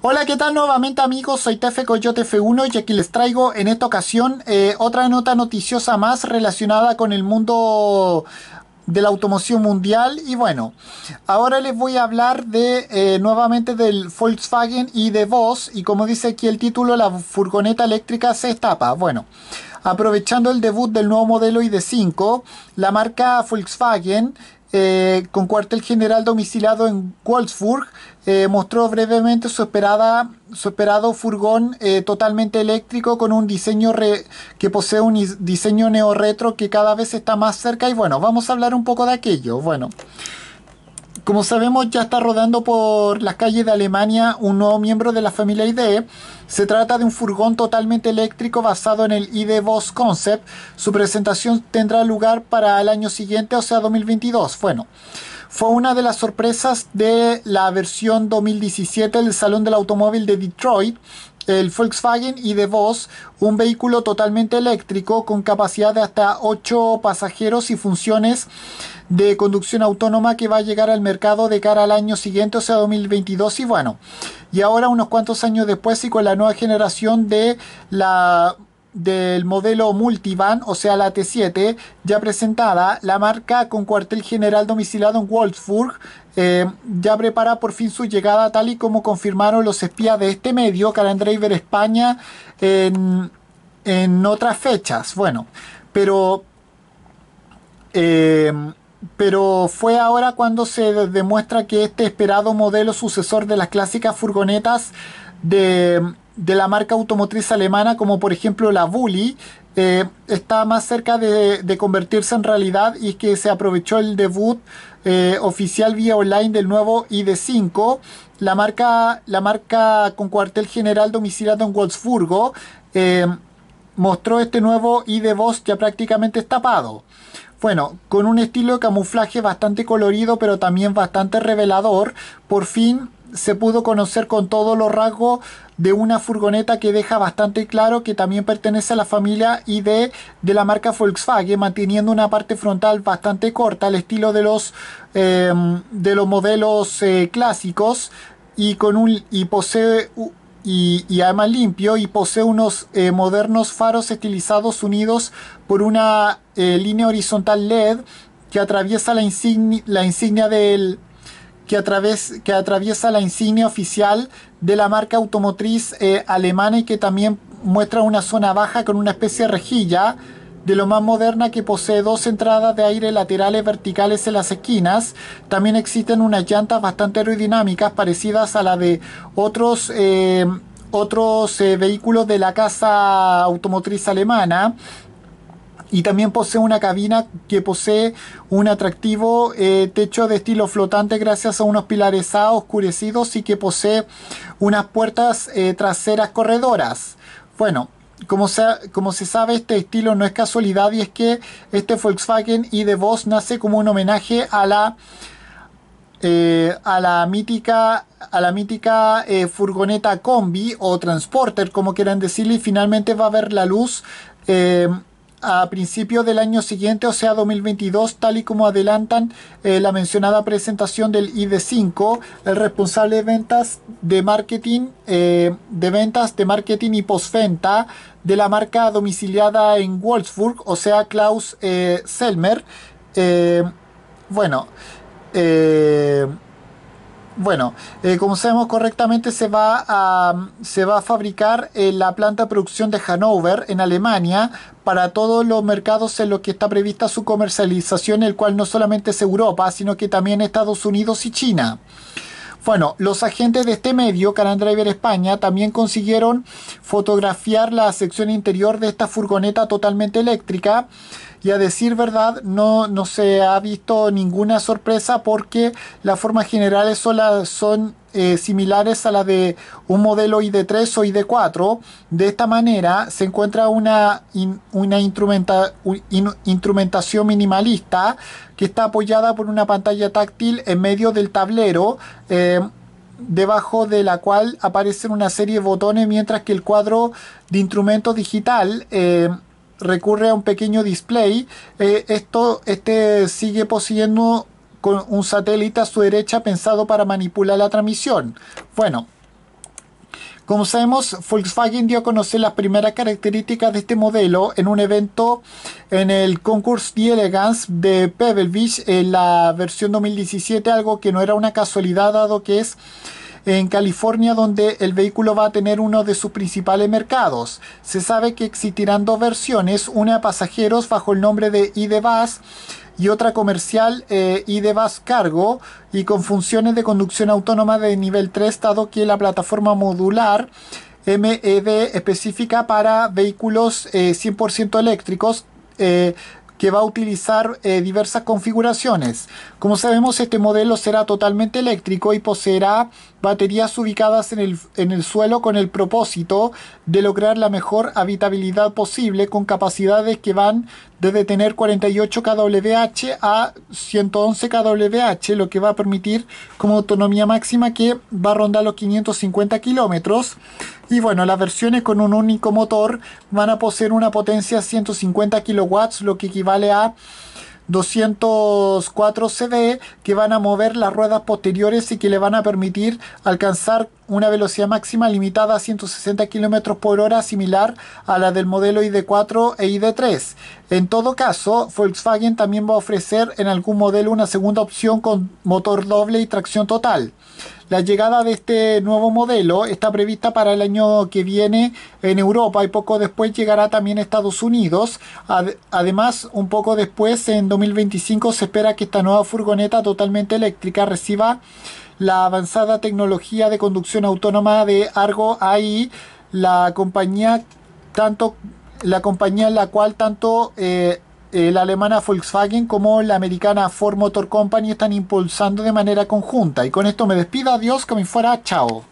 Hola, ¿qué tal nuevamente amigos? Soy Tefe Coyote F1 y aquí les traigo en esta ocasión eh, otra nota noticiosa más relacionada con el mundo de la automoción mundial y bueno ahora les voy a hablar de eh, nuevamente del Volkswagen y de VOS, y como dice aquí el título la furgoneta eléctrica se estapa bueno Aprovechando el debut del nuevo modelo ID5, la marca Volkswagen eh, con cuartel general domiciliado en Wolfsburg, eh, mostró brevemente su, esperada, esperado furgón eh, totalmente eléctrico con un diseño que posee un diseño retro que cada vez está más cerca y bueno, vamos a hablar un poco de aquello. Bueno. Como sabemos, ya está rodando por las calles de Alemania un nuevo miembro de la familia IDE. Se trata de un furgón totalmente eléctrico basado en el ID e Boss Concept. Su presentación tendrá lugar para el año siguiente, o sea 2022. Bueno, fue una de las sorpresas de la versión 2017 del Salón del Automóvil de Detroit, el Volkswagen y de Voss, un vehículo totalmente eléctrico con capacidad de hasta 8 pasajeros y funciones de conducción autónoma que va a llegar al mercado de cara al año siguiente, o sea 2022 y bueno, y ahora unos cuantos años después y con la nueva generación de la del modelo Multivan, o sea la T7, ya presentada, la marca con cuartel general domiciliado en Wolfsburg, eh, ya prepara por fin su llegada tal y como confirmaron los espías de este medio, Carandraver España, en, otras fechas. Bueno, pero... Eh, pero fue ahora cuando se demuestra que este esperado modelo sucesor de las clásicas furgonetas de, la marca automotriz alemana, como por ejemplo la Bully, eh, está más cerca de, de, convertirse en realidad y que se aprovechó el debut eh, oficial vía online del nuevo ID5. La marca, la marca con cuartel general domiciliado en Wolfsburgo eh, mostró este nuevo ID Boss ya prácticamente tapado Bueno, con un estilo de camuflaje bastante colorido pero también bastante revelador, por fin se pudo conocer con todos los rasgos de una furgoneta que deja bastante claro que también pertenece a la familia ID de la marca Volkswagen, manteniendo una parte frontal bastante corta, al estilo de los, em, de los modelos eh, clásicos, y, con un, y posee y, además limpio y posee unos eh, modernos faros estilizados unidos por una eh, línea horizontal LED que atraviesa la, insignia, la insignia del, que, que atraviesa la insignia oficial de la marca automotriz eh, alemana y que también muestra una zona baja con una especie de rejilla de lo más moderna que posee dos entradas de aire laterales verticales en las esquinas. También existen unas llantas bastante aerodinámicas parecidas a la de otros, eh, otros eh, vehículos de la casa automotriz alemana y también posee una cabina que posee un atractivo eh, techo de estilo flotante gracias a unos pilares A oscurecidos y que posee unas puertas eh, traseras corredoras. Bueno, como se, como se sabe, este estilo no es casualidad y es que este Volkswagen y de nace como un homenaje a la eh, a la mítica, a la mítica furgoneta combi o transporter, como quieran decirle, y finalmente va a ver la luz a principios del año siguiente, o sea 2022, tal y como adelantan eh, la mencionada presentación del ID5, el responsable de ventas de marketing, eh, de ventas de marketing y postventa de la marca domiciliada en Wolfsburg, o sea Klaus eh, Selmer. bueno, eh, bueno, eh, como sabemos correctamente, se va a, se va a fabricar en la planta de producción de Hannover, en Alemania, para todos los mercados en los que está prevista su comercialización, el cual no solamente es Europa, sino que también Estados Unidos y China. Bueno, los agentes de este medio, Caran Driver España, también consiguieron fotografiar la sección interior de esta furgoneta totalmente eléctrica y a decir verdad no, no se ha visto ninguna sorpresa porque las formas generales son, son eh, similares a las de un modelo ID3 o ID4. De esta manera se encuentra una, una instrumentación minimalista que está apoyada por una pantalla táctil en medio del tablero. Eh, debajo de la cual aparecen una serie de botones mientras que el cuadro de instrumento digital eh, recurre a un pequeño display. Eh, esto, este sigue poseyendo con un satélite a su derecha pensado para manipular la transmisión. Bueno, como sabemos, Volkswagen dio a conocer las primeras características de este modelo en un evento en el Concours elegance de Pebble Beach en la versión 2017, algo que no era una casualidad dado que es en California donde el vehículo va a tener uno de sus principales mercados. Se sabe que existirán dos versiones, una pasajeros bajo el nombre de IDBAS y otra comercial eh, Cargo y con funciones de conducción autónoma de nivel 3 dado que la plataforma modular MED específica para vehículos 100% eh, eléctricos eh, que va a utilizar eh, diversas configuraciones. Como sabemos, este modelo será totalmente eléctrico y poseerá baterías ubicadas en el, en el suelo con el propósito de lograr la mejor habitabilidad posible con capacidades que van de tener 48 kWh a 111 kWh, lo que va a permitir como autonomía máxima que va a rondar los 550 kilómetros. Y bueno, las versiones con un único motor van a poseer una potencia 150 kilowatts, lo que equivale a 204 CV que van a mover las ruedas posteriores y que le van a permitir alcanzar una velocidad máxima limitada a 160 km por hora similar a la del modelo ID4 e ID3. En todo caso, Volkswagen también va a ofrecer en algún modelo una segunda opción con motor doble y tracción total. La llegada de este nuevo modelo está prevista para el año que viene en Europa y poco después llegará también a Estados Unidos. además, un poco después, en 2025, se espera que esta nueva furgoneta totalmente eléctrica reciba la avanzada tecnología de conducción autónoma de Argo AI, la compañía tanto la compañía en la cual tanto eh, eh, la alemana Volkswagen como la americana Ford Motor Company están impulsando de manera conjunta. Y con esto me despido, adiós, que me fuera, chao.